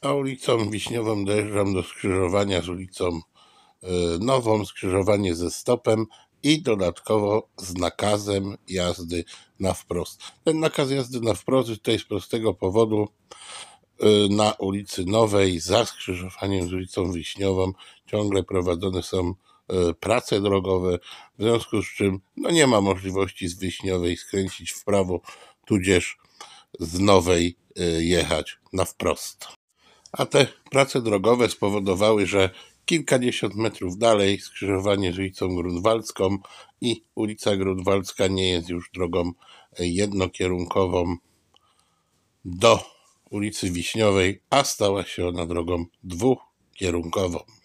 a ulicą Wiśniową dojeżdżam do skrzyżowania z ulicą e, Nową, skrzyżowanie ze stopem i dodatkowo z nakazem jazdy na wprost. Ten nakaz jazdy na wprost tutaj z prostego powodu e, na ulicy Nowej za skrzyżowaniem z ulicą Wiśniową ciągle prowadzone są e, prace drogowe, w związku z czym no nie ma możliwości z Wiśniowej skręcić w prawo, tudzież z Nowej jechać na wprost a te prace drogowe spowodowały, że kilkadziesiąt metrów dalej skrzyżowanie z ulicą Grunwaldzką i ulica Grunwaldzka nie jest już drogą e, jednokierunkową do ulicy Wiśniowej, a stała się ona drogą dwukierunkową.